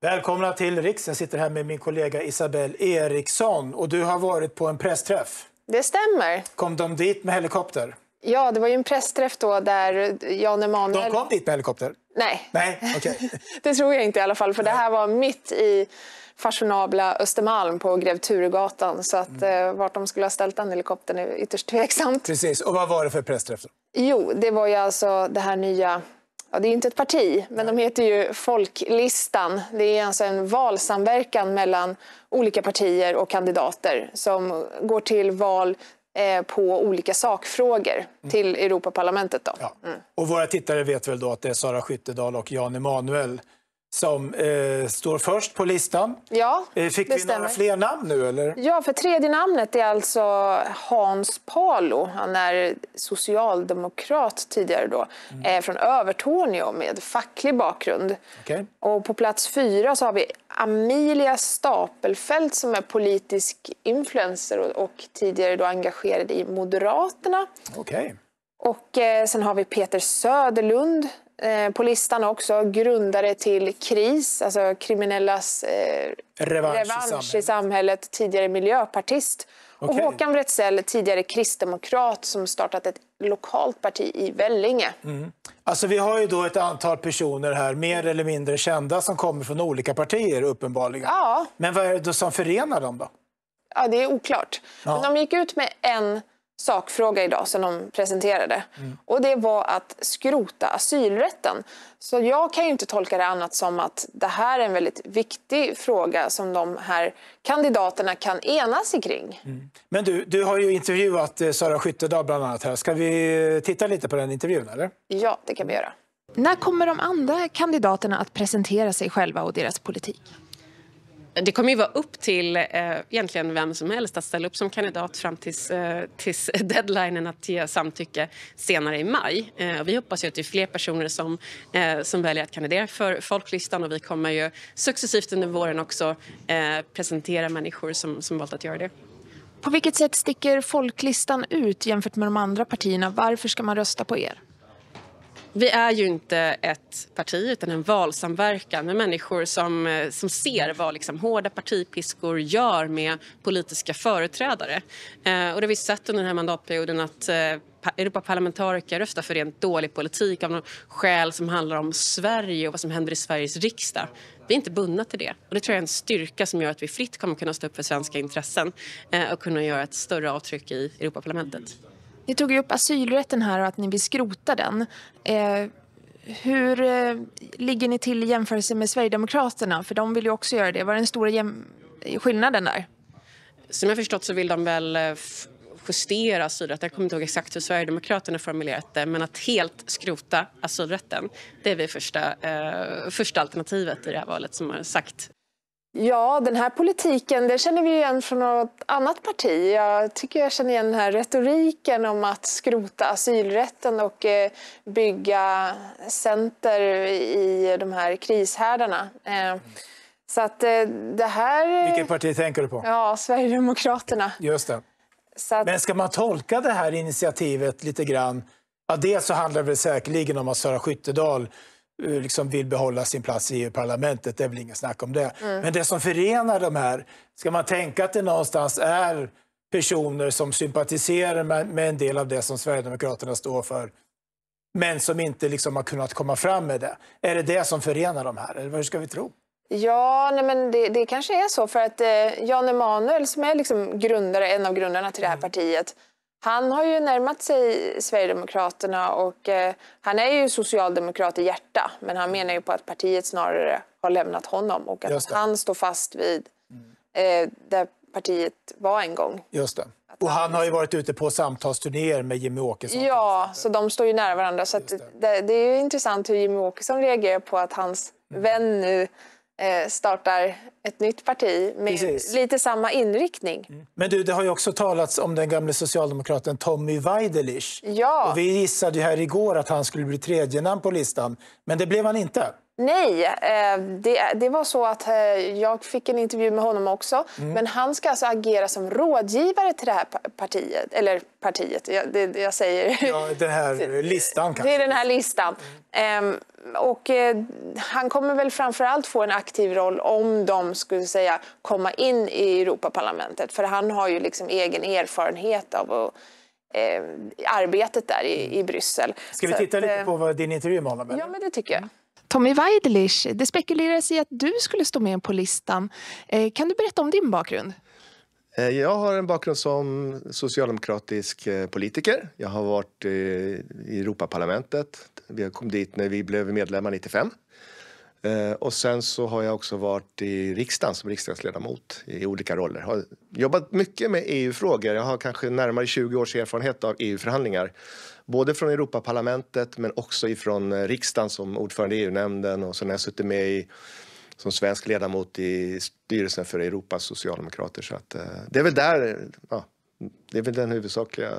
Välkomna till Riks. Jag sitter här med min kollega Isabelle Eriksson. Och du har varit på en pressträff. Det stämmer. Kom de dit med helikopter? Ja, det var ju en pressträff då där Jan Emanuel... De kom dit med helikopter? Nej. Nej, okay. det tror jag inte i alla fall, för Nej. det här var mitt i fashionabla Östermalm på Grev Turegatan. Så att mm. Eh, vart de skulle ha ställt den helikoptern är ytterst tveksamt. Precis, och vad var det för pressträff Jo, det var ju alltså det här nya ja, det är inte ett parti, men de heter ju Folklistan. Det är alltså en valsamverkan mellan olika partier och kandidater som går till val eh, på olika sakfrågor mm. till mm. Europaparlamentet. Då. Ja. Mm. Och våra tittare vet väl då att det är Sara Skyttedal och Jan Emanuel som eh, står först på listan. Ja, eh, Fick vi stämmer. några fler namn nu? Eller? Ja, för tredje namnet är alltså Hans Palo. Han är socialdemokrat tidigare då, mm. eh, från Övertorneå med facklig bakgrund. Okay. Och på plats fyra så har vi Amelia Stapelfeldt som är politisk influencer och, och tidigare då engagerad i Moderaterna. Okay. Och eh, sen har vi Peter Söderlund Eh, på listan också grundare till KRIS, alltså kriminellas eh, revansch, revansch i, samhället. i samhället, tidigare miljöpartist. Okay. Och Håkan Wretzell, tidigare kristdemokrat som startat ett lokalt parti i Vellinge. Mm. Alltså vi har ju då ett antal personer här, mer eller mindre kända, som kommer från olika partier uppenbarligen. Ja. Men vad är det som förenar dem då? Ja, det är oklart. Ja. Men de gick ut med en sakfråga idag som de presenterade. Mm. Och det var att skrota asylrätten. Så jag kan ju inte tolka det annat som att det här är en väldigt viktig fråga som de här kandidaterna kan enas kring. Mm. Men du, du har ju intervjuat eh, Sara Skyttedal bland annat här. Ska vi eh, titta lite på den intervjun eller? Ja, det kan vi göra. När kommer de andra kandidaterna att presentera sig själva och deras politik? Det kommer ju vara upp till eh, egentligen vem som helst att ställa upp som kandidat fram tills, eh, tills deadlinen att ge samtycke senare i maj. Eh, vi hoppas ju att det är fler personer som, eh, som väljer att kandidera för folklistan och vi kommer ju successivt under våren också eh, presentera människor som, som valt att göra det. På vilket sätt sticker folklistan ut jämfört med de andra partierna? Varför ska man rösta på er? Vi är ju inte ett parti utan en valsamverkan med människor som, eh, som ser vad liksom hårda partipiskor gör med politiska företrädare. Eh, och det har vi sett under den här mandatperioden att eh, Europaparlamentariker röstar för rent dålig politik av någon skäl som handlar om Sverige och vad som händer i Sveriges riksdag. Vi är inte bundna till det. Och det tror jag är en styrka som gör att vi fritt kommer kunna stå upp för svenska intressen eh, och kunna göra ett större avtryck i Europaparlamentet. Ni tog upp asylrätten här och att ni vill skrota den. Eh, hur eh, ligger ni till i jämförelse med Sverigedemokraterna? För de vill ju också göra det. Vad är den stora skillnaden där? Som jag förstått så vill de väl eh, justera asylrätten. Jag kommer inte ihåg exakt hur Sverigedemokraterna formulerat det men att helt skrota asylrätten, det är vi första, eh, första alternativet i det här valet som har sagt Ja, den här politiken det känner vi igen från något annat parti. Jag tycker jag känner igen den här retoriken om att skrota asylrätten och eh, bygga center i de här krishärdarna. Eh, så att eh, det här... Vilket parti tänker du på? Ja, Sverigedemokraterna. Just det. Att... Men ska man tolka det här initiativet lite grann? Ja, dels så handlar det säkerligen om att Sara Skyttedal Eh, liksom vill behålla sin plats i EU-parlamentet. Det är väl inget snack om det. Mm. Men det som förenar de här, ska man tänka att det någonstans är personer som sympatiserar med, med en del av det som Sverigedemokraterna står för men som inte liksom har kunnat komma fram med det. Är det det som förenar de här? Eller hur ska vi tro? Ja, nej men det, det kanske är så. För att eh, Jan Emanuel, som är liksom grundare, en av grundarna till det här mm. partiet han har ju närmat sig Sverigedemokraterna och eh, han är ju socialdemokrat i hjärta men han menar ju på att partiet snarare har lämnat honom och att han står fast vid mm. eh, där partiet var en gång. Just det. Och han har ju liksom- varit ute på samtalsturnéer med Jimmy Åkesson. Ja, så de står ju nära varandra. Så det. Det, det. är ju intressant hur Jimmy Åkesson reagerar på att hans mm. vän nu Eh, startar ett nytt parti med Precis. lite samma inriktning. Mm. Men du, det har ju också talats om den gamle socialdemokraten Tommy Waidelich. Ja. Och vi gissade ju här igår att han skulle bli tredje namn på listan, men det blev han inte. Nej, eh, det, det, var så att eh, jag fick en intervju med honom också. Mm. Men han ska alltså agera som rådgivare till det här partiet. Eller partiet, jag, det, jag säger... Ja, den här listan kanske. Det är den här listan. Mm. Ehm, och eh, han kommer väl framför allt få en aktiv roll om de skulle säga komma in i Europaparlamentet. För han har ju liksom egen erfarenhet av att arbetet där i, i Bryssel. Ska vi titta att, lite på vad din intervju med honom är? Ja, men det tycker jag. Tommy Waidelich, det spekuleras i att du skulle stå med på listan. Eh, kan du berätta om din bakgrund? Eh, jag har en bakgrund som socialdemokratisk eh, politiker. Jag har varit i Europaparlamentet. Jag kom dit när vi blev medlemmar 95. Eh, och sen så har jag också varit i riksdagen som riksdagsledamot i olika roller. Har jobbat mycket med EU-frågor. Jag har kanske närmare 20 års erfarenhet av EU-förhandlingar. Både från Europaparlamentet men också ifrån eh, riksdagen som ordförande i EU-nämnden och sen har jag suttit med i, som svensk ledamot i styrelsen för Europas socialdemokrater. Så att, eh, det är väl där, ja, det är väl den huvudsakliga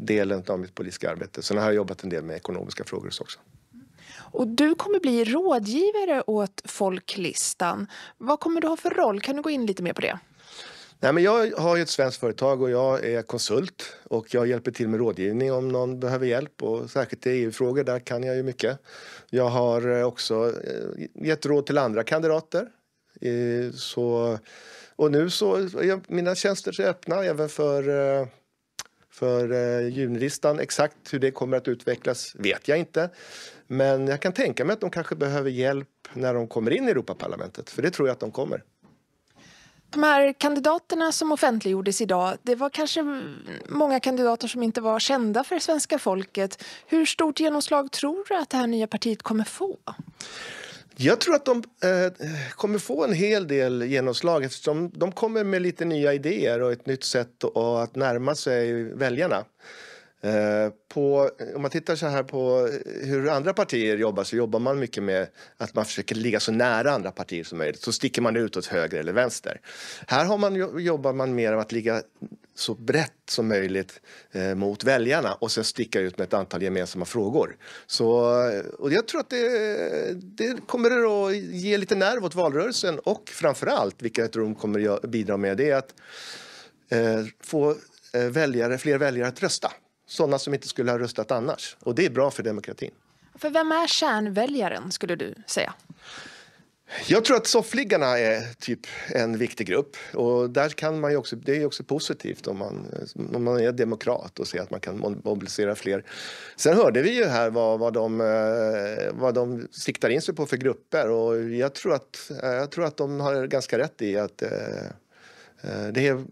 delen av mitt politiska arbete. Sen har jag jobbat en del med ekonomiska frågor också. Och du kommer bli rådgivare åt Folklistan. Vad kommer du ha för roll? Kan du gå in lite mer på det? Nej, men jag har ett svenskt företag och jag är konsult och jag hjälper till med rådgivning om någon behöver hjälp och särskilt i EU-frågor, där kan jag ju mycket. Jag har eh, också eh, gett råd till andra kandidater. Eh, så, och nu så är mina tjänster så öppna även för för eh, junilistan, Exakt hur det kommer att utvecklas vet jag inte. Men jag kan tänka mig att de kanske behöver hjälp när de kommer in i Europaparlamentet, för det tror jag att de kommer. De här kandidaterna som offentliggjordes idag, det var kanske många kandidater som inte var kända för svenska folket. Hur stort genomslag tror du att det här nya partiet kommer få? Jag tror att de eh, kommer få en hel del genomslag eftersom de kommer med lite nya idéer och ett nytt sätt att, att närma sig väljarna. Eh, på, om man tittar så här på hur andra partier jobbar så jobbar man mycket med att man försöker ligga så nära andra partier som möjligt. Så sticker man ut åt höger eller vänster. Här har man, jobbar man mer med att ligga så brett som möjligt eh, mot väljarna och sen sticka ut med ett antal gemensamma frågor. Så, och jag tror att det, det kommer att ge lite nerv åt valrörelsen och framförallt, vilket jag tror de kommer att bidra med, det är att eh, få eh, väljare, fler väljare att rösta. Sådana som inte skulle ha röstat annars. Och det är bra för demokratin. För vem är kärnväljaren skulle du säga? Jag tror att soffliggarna är typ en viktig grupp. Och där kan man också, det är också positivt om man, om man är demokrat och ser att man kan mobilisera fler. Sen hörde vi ju här vad, vad, de, eh, vad de siktar in sig på för grupper och jag tror att, jag tror att de har ganska rätt i att eh, Eh, det är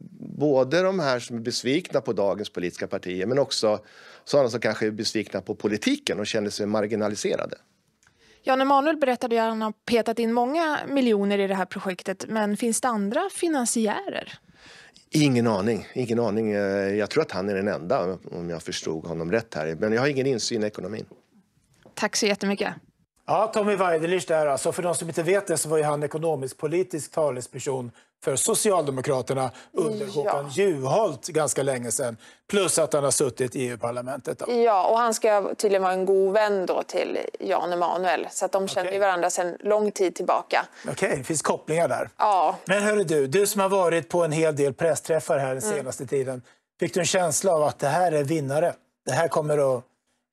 både de här som är besvikna på dagens politiska partier men också sådana som kanske är besvikna på politiken och känner sig marginaliserade. Jan Emanuel berättade att han har petat in många miljoner i det här projektet men finns det andra finansiärer? Ingen aning. Ingen aning. Eh, jag tror att han är den enda om jag förstod honom rätt här. Men jag har ingen insyn i ekonomin. Tack så jättemycket. Ja, Tommy Waidelich där alltså. För de som inte vet det så var ju han ekonomisk-politisk talesperson för Socialdemokraterna under ja. Håkan Juholt ganska länge sedan. Plus att han har suttit i EU-parlamentet. Ja, och han ska tydligen vara en god vän då till Jan Emanuel. Så att de känner ju varandra sedan lång tid tillbaka. Okej, okay, finns kopplingar där. Ja. Men hörru du, du som har varit på en hel del pressträffar här den mm. senaste mm. tiden. Fick du en känsla av att det här är vinnare? Det här kommer att...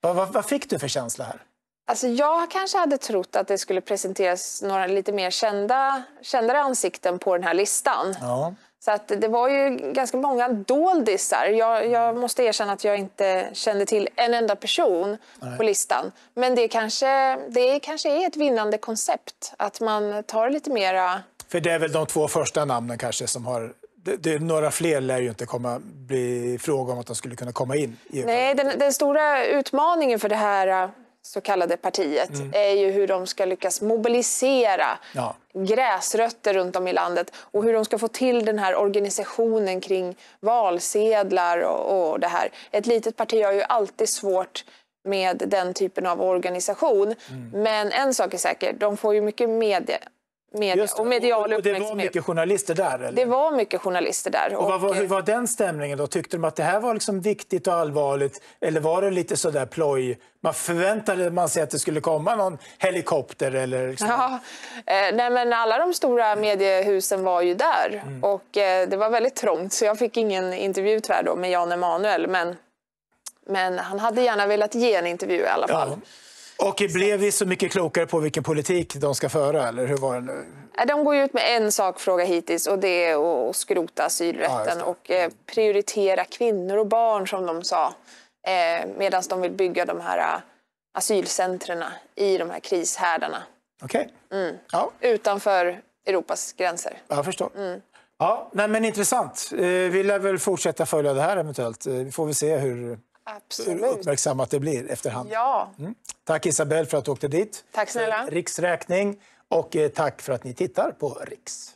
Vad, vad, vad fick du för känsla här? Alltså jag kanske hade trott att det skulle presenteras några lite mer kända, kändare ansikten på den här listan. Ja. Så att det var ju ganska många doldisar. Jag, jag, mm. måste erkänna att jag inte kände till en enda person Nej. på listan. Men det kanske, det kanske är ett vinnande koncept, att man tar lite mera... För det är väl de två första namnen kanske som har det, det, några fler lär ju inte komma, bli fråga om att de skulle kunna komma in. Nej, den, den, stora utmaningen för det här så kallade partiet mm. är ju hur de ska lyckas mobilisera ja. gräsrötter runt om i landet och hur de ska få till den här organisationen kring valsedlar och, och det här. Ett litet parti har ju alltid svårt med den typen av organisation. Mm. Men en sak är säker, de får ju mycket media media och medial och, det var mycket journalister där? Eller? Det var mycket journalister där. Och, och vad, hur var den stämningen då? Tyckte de att det här var liksom viktigt och allvarligt eller var det lite sådär ploj? Man förväntade man sig att det skulle komma någon helikopter eller? Liksom. Ja, eh, nej men alla de stora mediehusen var ju där mm. och eh, det var väldigt trångt så jag fick ingen intervju tyvärr då med Jan Emanuel men, men han hade gärna velat ge en intervju i alla fall. Ja. Och blev vi så mycket klokare på vilken politik de ska föra? Eller hur var det nu? De går ut med en sakfråga hittills och det är att skrota asylrätten ja, och eh, prioritera kvinnor och barn som de sa. Eh, medan de vill bygga de här eh, asylcentren i de här krishärdarna. Okej. Okay. Mm. Ja. Utanför Europas gränser. Jag förstår. Mm. Ja, nej, men intressant. Vi lär väl fortsätta följa det här eventuellt. Vi får väl se hur Absolut. hur uppmärksammat det blir efterhand. Ja. Mm. Tack Isabelle för att du åkte dit. Tack snälla. Riksräkning och eh, tack för att ni tittar på Riks.